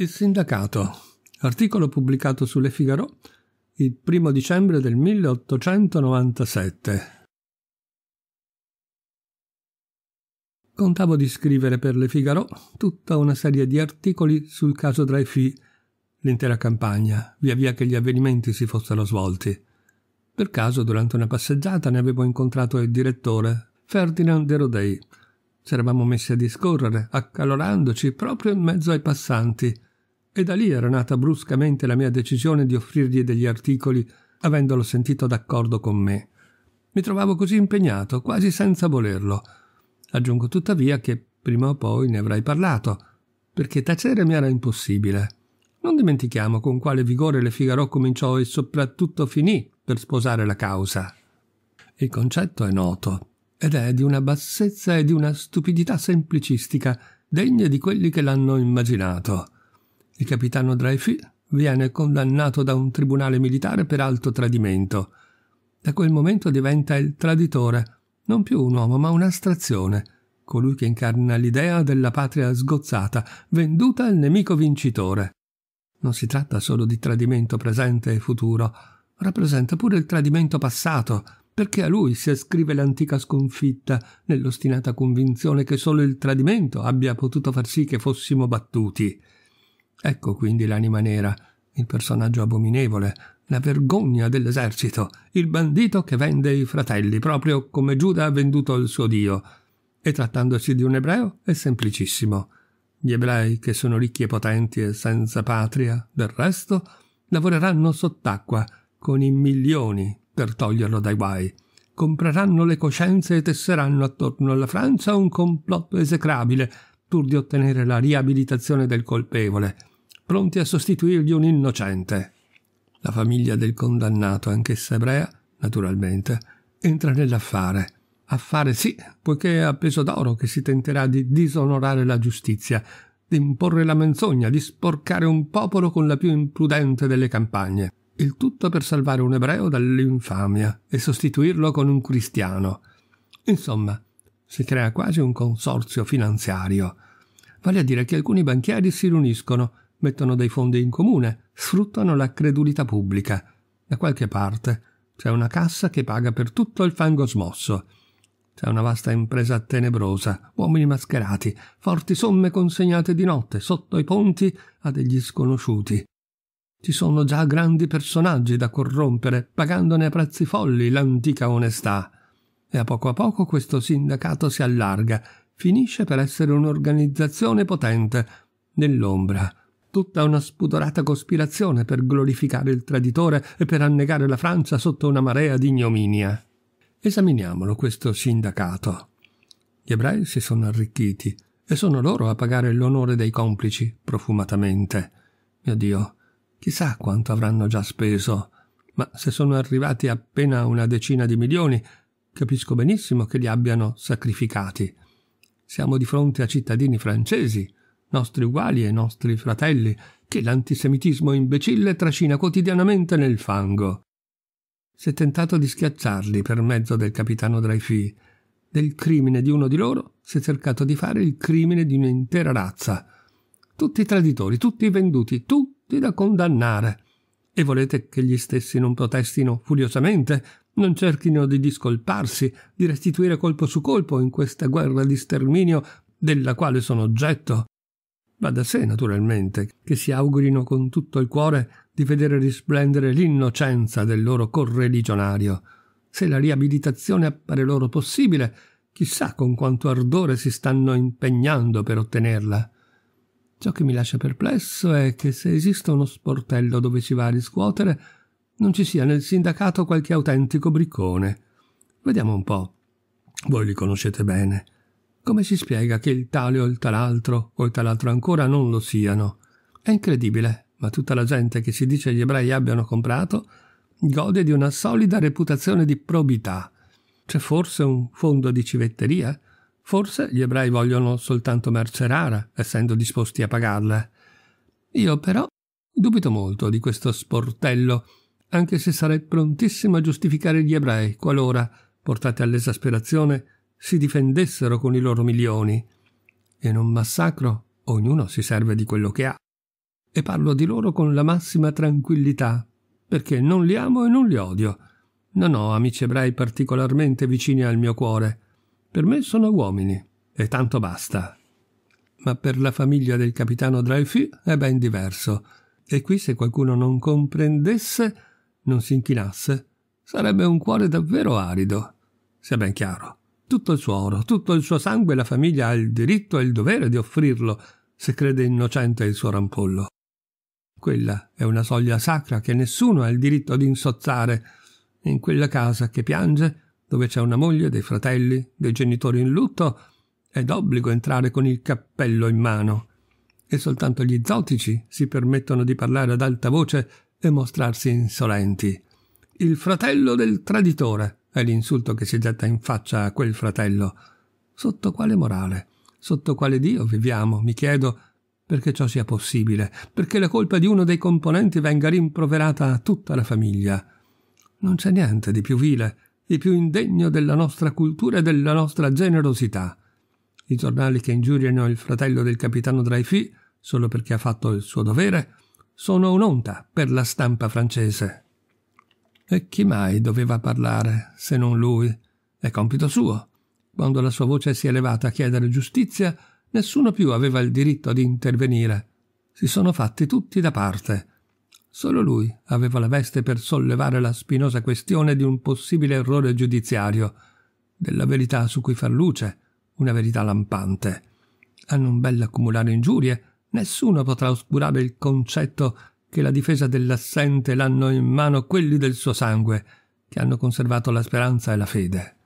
Il sindacato. Articolo pubblicato su Le Figaro il 1 dicembre del 1897. Contavo di scrivere per Le Figaro tutta una serie di articoli sul caso Dreyfus, l'intera campagna, via via che gli avvenimenti si fossero svolti. Per caso, durante una passeggiata, ne avevo incontrato il direttore, Ferdinand de Ci eravamo messi a discorrere, accalorandoci proprio in mezzo ai passanti e da lì era nata bruscamente la mia decisione di offrirgli degli articoli, avendolo sentito d'accordo con me. Mi trovavo così impegnato, quasi senza volerlo. Aggiungo tuttavia che prima o poi ne avrei parlato, perché tacere mi era impossibile. Non dimentichiamo con quale vigore Le Figaro cominciò e soprattutto finì per sposare la causa. Il concetto è noto, ed è di una bassezza e di una stupidità semplicistica degne di quelli che l'hanno immaginato. Il capitano Dreyfus viene condannato da un tribunale militare per alto tradimento. Da quel momento diventa il traditore, non più un uomo ma un'astrazione, colui che incarna l'idea della patria sgozzata, venduta al nemico vincitore. Non si tratta solo di tradimento presente e futuro, rappresenta pure il tradimento passato, perché a lui si ascrive l'antica sconfitta, nell'ostinata convinzione che solo il tradimento abbia potuto far sì che fossimo battuti. Ecco quindi l'anima nera, il personaggio abominevole, la vergogna dell'esercito, il bandito che vende i fratelli, proprio come Giuda ha venduto il suo Dio. E trattandosi di un ebreo è semplicissimo. Gli ebrei, che sono ricchi e potenti e senza patria, del resto, lavoreranno sott'acqua, con i milioni, per toglierlo dai guai. Compreranno le coscienze e tesseranno attorno alla Francia un complotto esecrabile, pur di ottenere la riabilitazione del colpevole pronti a sostituirgli un innocente. La famiglia del condannato, anch'essa ebrea, naturalmente, entra nell'affare. Affare sì, poiché è a peso d'oro che si tenterà di disonorare la giustizia, di imporre la menzogna, di sporcare un popolo con la più imprudente delle campagne. Il tutto per salvare un ebreo dall'infamia e sostituirlo con un cristiano. Insomma, si crea quasi un consorzio finanziario. Vale a dire che alcuni banchieri si riuniscono mettono dei fondi in comune, sfruttano la credulità pubblica. Da qualche parte c'è una cassa che paga per tutto il fango smosso. C'è una vasta impresa tenebrosa, uomini mascherati, forti somme consegnate di notte sotto i ponti a degli sconosciuti. Ci sono già grandi personaggi da corrompere, pagandone a prezzi folli l'antica onestà. E a poco a poco questo sindacato si allarga, finisce per essere un'organizzazione potente, nell'ombra, tutta una spudorata cospirazione per glorificare il traditore e per annegare la Francia sotto una marea di ignominia. Esaminiamolo questo sindacato. Gli ebrei si sono arricchiti e sono loro a pagare l'onore dei complici profumatamente. Mio Dio, chissà quanto avranno già speso, ma se sono arrivati appena una decina di milioni, capisco benissimo che li abbiano sacrificati. Siamo di fronte a cittadini francesi, nostri uguali e nostri fratelli, che l'antisemitismo imbecille trascina quotidianamente nel fango. Si è tentato di schiacciarli per mezzo del capitano Dreyfus. Del crimine di uno di loro si è cercato di fare il crimine di un'intera razza. Tutti traditori, tutti venduti, tutti da condannare. E volete che gli stessi non protestino furiosamente, non cerchino di discolparsi, di restituire colpo su colpo in questa guerra di sterminio della quale sono oggetto? Va da sé, naturalmente, che si augurino con tutto il cuore di vedere risplendere l'innocenza del loro correligionario. Se la riabilitazione appare loro possibile, chissà con quanto ardore si stanno impegnando per ottenerla. Ciò che mi lascia perplesso è che se esista uno sportello dove si va a riscuotere, non ci sia nel sindacato qualche autentico briccone. Vediamo un po'. Voi li conoscete bene. Come si spiega che il tale o il tal'altro o il tal'altro ancora non lo siano? È incredibile, ma tutta la gente che si dice gli ebrei abbiano comprato gode di una solida reputazione di probità. C'è forse un fondo di civetteria? Forse gli ebrei vogliono soltanto merce rara, essendo disposti a pagarla. Io però dubito molto di questo sportello, anche se sarei prontissimo a giustificare gli ebrei qualora, portati all'esasperazione, si difendessero con i loro milioni. In un massacro ognuno si serve di quello che ha. E parlo di loro con la massima tranquillità, perché non li amo e non li odio. Non ho amici ebrei particolarmente vicini al mio cuore. Per me sono uomini, e tanto basta. Ma per la famiglia del capitano Dreyfus è ben diverso. E qui se qualcuno non comprendesse, non si inchinasse, sarebbe un cuore davvero arido, sia ben chiaro tutto il suo oro, tutto il suo sangue la famiglia ha il diritto e il dovere di offrirlo, se crede innocente il suo rampollo. Quella è una soglia sacra che nessuno ha il diritto di insozzare. In quella casa che piange, dove c'è una moglie, dei fratelli, dei genitori in lutto, è d'obbligo entrare con il cappello in mano. E soltanto gli zotici si permettono di parlare ad alta voce e mostrarsi insolenti. Il fratello del traditore, è l'insulto che si getta in faccia a quel fratello. Sotto quale morale? Sotto quale Dio viviamo? Mi chiedo perché ciò sia possibile, perché la colpa di uno dei componenti venga rimproverata a tutta la famiglia. Non c'è niente di più vile, di più indegno della nostra cultura e della nostra generosità. I giornali che ingiuriano il fratello del capitano Dreyfus solo perché ha fatto il suo dovere sono un'onta per la stampa francese. E chi mai doveva parlare se non lui? È compito suo. Quando la sua voce si è elevata a chiedere giustizia, nessuno più aveva il diritto di intervenire. Si sono fatti tutti da parte. Solo lui aveva la veste per sollevare la spinosa questione di un possibile errore giudiziario, della verità su cui far luce, una verità lampante. A non bell'accumulare ingiurie, nessuno potrà oscurare il concetto che la difesa dell'assente l'hanno in mano quelli del suo sangue, che hanno conservato la speranza e la fede.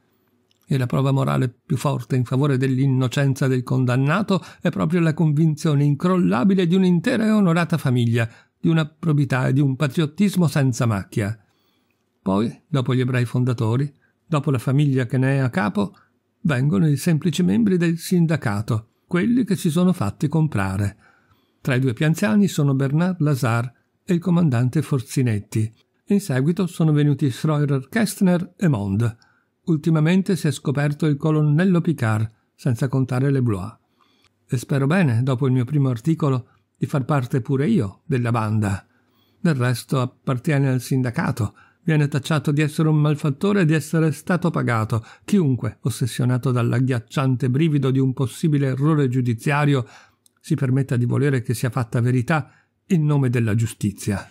E la prova morale più forte in favore dell'innocenza del condannato è proprio la convinzione incrollabile di un'intera e onorata famiglia, di una probità e di un patriottismo senza macchia. Poi, dopo gli ebrei fondatori, dopo la famiglia che ne è a capo, vengono i semplici membri del sindacato, quelli che si sono fatti comprare, tra i due pianzani sono Bernard Lazar e il comandante Forzinetti. In seguito sono venuti Schreuer Kästner e Mond. Ultimamente si è scoperto il colonnello Picard, senza contare le Blois. E spero bene, dopo il mio primo articolo, di far parte pure io della banda. Del resto appartiene al sindacato, viene tacciato di essere un malfattore e di essere stato pagato. Chiunque, ossessionato dall'agghiacciante brivido di un possibile errore giudiziario, si permetta di volere che sia fatta verità in nome della giustizia.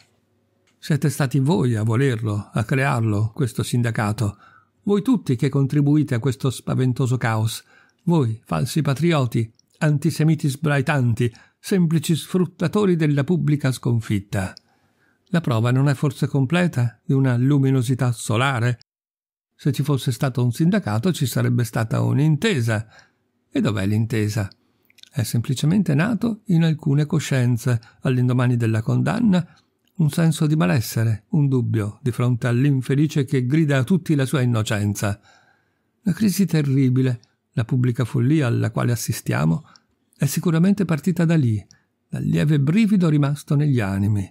Siete stati voi a volerlo, a crearlo, questo sindacato. Voi tutti che contribuite a questo spaventoso caos. Voi, falsi patrioti, antisemiti sbraitanti, semplici sfruttatori della pubblica sconfitta. La prova non è forse completa di una luminosità solare? Se ci fosse stato un sindacato ci sarebbe stata un'intesa. E dov'è l'intesa? È semplicemente nato in alcune coscienze, all'indomani della condanna, un senso di malessere, un dubbio di fronte all'infelice che grida a tutti la sua innocenza. La crisi terribile, la pubblica follia alla quale assistiamo, è sicuramente partita da lì, dal lieve brivido rimasto negli animi.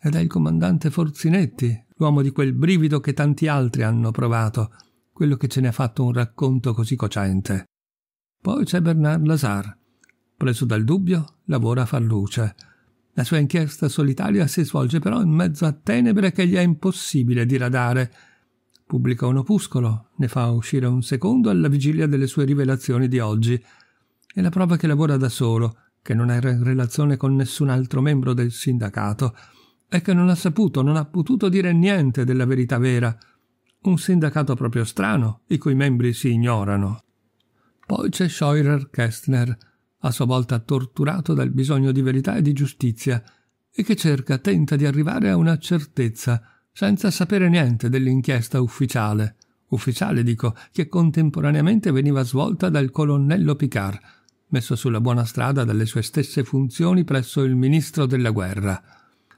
Ed è il comandante Forzinetti, l'uomo di quel brivido che tanti altri hanno provato, quello che ce ne ha fatto un racconto così cocente. Poi c'è Bernard Lazar, Preso dal dubbio, lavora a far luce. La sua inchiesta solitaria si svolge però in mezzo a tenebre che gli è impossibile diradare. Pubblica un opuscolo, ne fa uscire un secondo alla vigilia delle sue rivelazioni di oggi. È la prova che lavora da solo, che non era in relazione con nessun altro membro del sindacato e che non ha saputo, non ha potuto dire niente della verità vera. Un sindacato proprio strano, i cui membri si ignorano. Poi c'è Scheurer Kestner a sua volta torturato dal bisogno di verità e di giustizia, e che cerca, tenta di arrivare a una certezza, senza sapere niente dell'inchiesta ufficiale, ufficiale dico, che contemporaneamente veniva svolta dal colonnello Picard, messo sulla buona strada dalle sue stesse funzioni presso il ministro della guerra.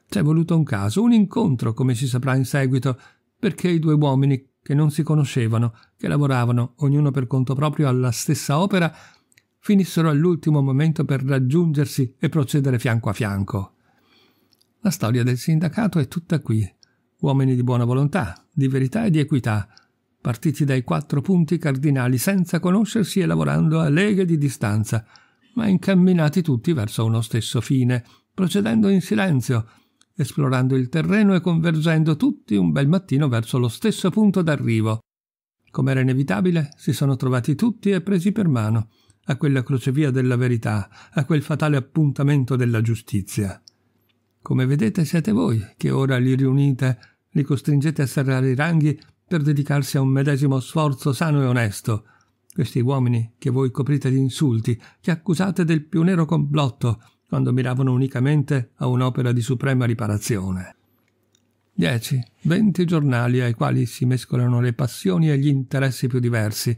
C'è voluto un caso, un incontro, come si saprà in seguito, perché i due uomini, che non si conoscevano, che lavoravano ognuno per conto proprio alla stessa opera, finissero all'ultimo momento per raggiungersi e procedere fianco a fianco. La storia del sindacato è tutta qui. Uomini di buona volontà, di verità e di equità, partiti dai quattro punti cardinali senza conoscersi e lavorando a leghe di distanza, ma incamminati tutti verso uno stesso fine, procedendo in silenzio, esplorando il terreno e convergendo tutti un bel mattino verso lo stesso punto d'arrivo. Com'era inevitabile, si sono trovati tutti e presi per mano a quella crocevia della verità, a quel fatale appuntamento della giustizia. Come vedete siete voi che ora li riunite, li costringete a serrare i ranghi per dedicarsi a un medesimo sforzo sano e onesto. Questi uomini che voi coprite di insulti, che accusate del più nero complotto, quando miravano unicamente a un'opera di suprema riparazione. Dieci, venti giornali ai quali si mescolano le passioni e gli interessi più diversi,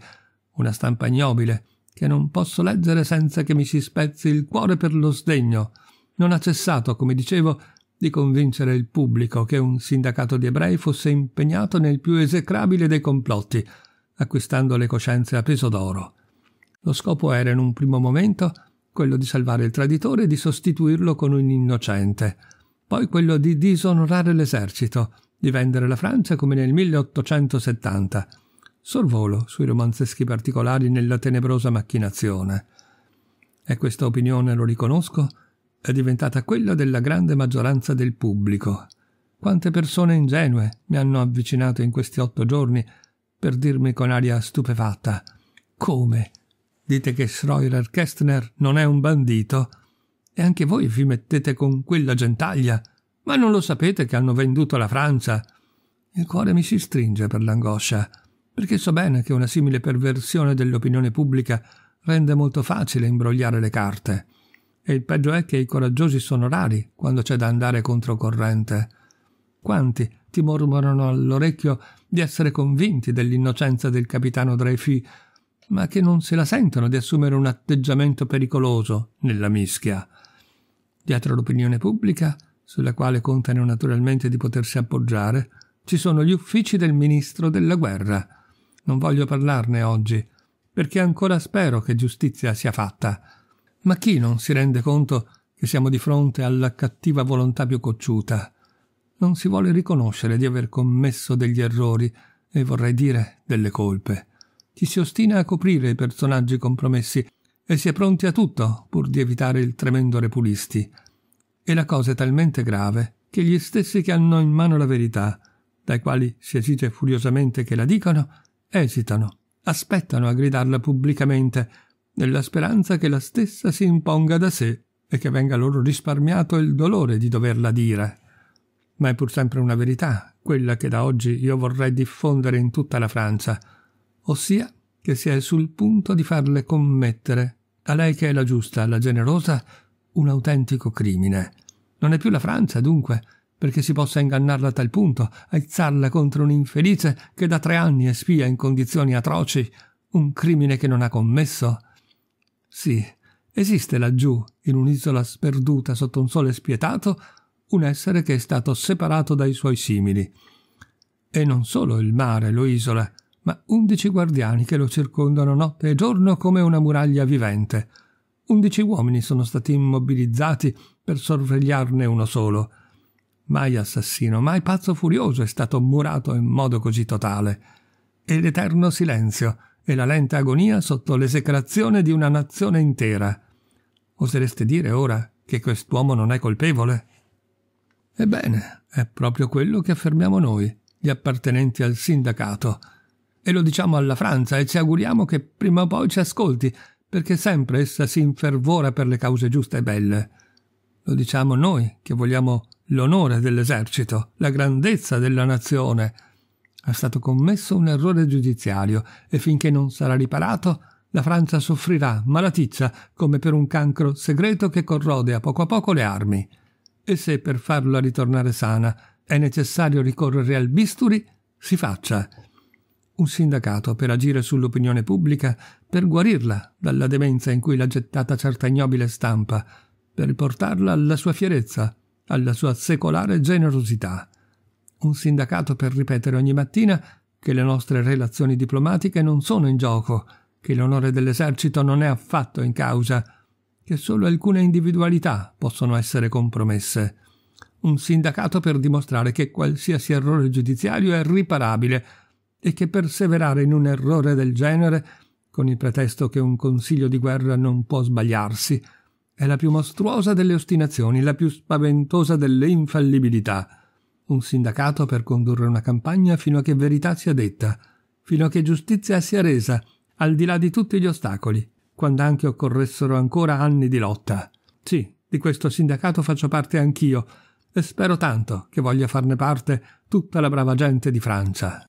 una stampa ignobile, che non posso leggere senza che mi si spezzi il cuore per lo sdegno. Non ha cessato, come dicevo, di convincere il pubblico che un sindacato di ebrei fosse impegnato nel più esecrabile dei complotti, acquistando le coscienze a peso d'oro. Lo scopo era in un primo momento quello di salvare il traditore e di sostituirlo con un innocente, poi quello di disonorare l'esercito, di vendere la Francia come nel 1870 sorvolo sui romanzeschi particolari nella tenebrosa macchinazione. E questa opinione, lo riconosco, è diventata quella della grande maggioranza del pubblico. Quante persone ingenue mi hanno avvicinato in questi otto giorni per dirmi con aria stupefatta «Come? Dite che Schroeder Kestner non è un bandito? E anche voi vi mettete con quella gentaglia? Ma non lo sapete che hanno venduto la Francia?» Il cuore mi si stringe per l'angoscia perché so bene che una simile perversione dell'opinione pubblica rende molto facile imbrogliare le carte. E il peggio è che i coraggiosi sono rari quando c'è da andare controcorrente. Quanti ti mormorano all'orecchio di essere convinti dell'innocenza del capitano Dreyfus, ma che non se la sentono di assumere un atteggiamento pericoloso nella mischia. Dietro l'opinione pubblica, sulla quale contano naturalmente di potersi appoggiare, ci sono gli uffici del ministro della guerra, non voglio parlarne oggi, perché ancora spero che giustizia sia fatta. Ma chi non si rende conto che siamo di fronte alla cattiva volontà più cocciuta? Non si vuole riconoscere di aver commesso degli errori e vorrei dire delle colpe. Ci si ostina a coprire i personaggi compromessi e si è pronti a tutto pur di evitare il tremendo repulisti. E la cosa è talmente grave che gli stessi che hanno in mano la verità, dai quali si esige furiosamente che la dicano, esitano, aspettano a gridarla pubblicamente, nella speranza che la stessa si imponga da sé e che venga loro risparmiato il dolore di doverla dire. Ma è pur sempre una verità, quella che da oggi io vorrei diffondere in tutta la Francia, ossia che si è sul punto di farle commettere, a lei che è la giusta, la generosa, un autentico crimine. Non è più la Francia, dunque, perché si possa ingannarla a tal punto, aizzarla contro un infelice che da tre anni è spia in condizioni atroci, un crimine che non ha commesso? Sì, esiste laggiù, in un'isola sperduta sotto un sole spietato, un essere che è stato separato dai suoi simili. E non solo il mare lo isola, ma undici guardiani che lo circondano notte e giorno come una muraglia vivente. Undici uomini sono stati immobilizzati per sorvegliarne uno solo – Mai assassino, mai pazzo furioso è stato murato in modo così totale. E l'eterno silenzio e la lenta agonia sotto l'esecrazione di una nazione intera. Osereste dire ora che quest'uomo non è colpevole? Ebbene, è proprio quello che affermiamo noi, gli appartenenti al sindacato. E lo diciamo alla Francia e ci auguriamo che prima o poi ci ascolti, perché sempre essa si infervora per le cause giuste e belle. Lo diciamo noi che vogliamo l'onore dell'esercito, la grandezza della nazione. È stato commesso un errore giudiziario e finché non sarà riparato, la Francia soffrirà, malaticcia, come per un cancro segreto che corrode a poco a poco le armi. E se per farla ritornare sana è necessario ricorrere al bisturi, si faccia. Un sindacato per agire sull'opinione pubblica, per guarirla dalla demenza in cui l'ha gettata certa ignobile stampa, per riportarla alla sua fierezza, alla sua secolare generosità. Un sindacato per ripetere ogni mattina che le nostre relazioni diplomatiche non sono in gioco, che l'onore dell'esercito non è affatto in causa, che solo alcune individualità possono essere compromesse. Un sindacato per dimostrare che qualsiasi errore giudiziario è riparabile e che perseverare in un errore del genere, con il pretesto che un consiglio di guerra non può sbagliarsi, è la più mostruosa delle ostinazioni, la più spaventosa delle infallibilità. Un sindacato per condurre una campagna fino a che verità sia detta, fino a che giustizia sia resa, al di là di tutti gli ostacoli, quando anche occorressero ancora anni di lotta. Sì, di questo sindacato faccio parte anch'io, e spero tanto che voglia farne parte tutta la brava gente di Francia.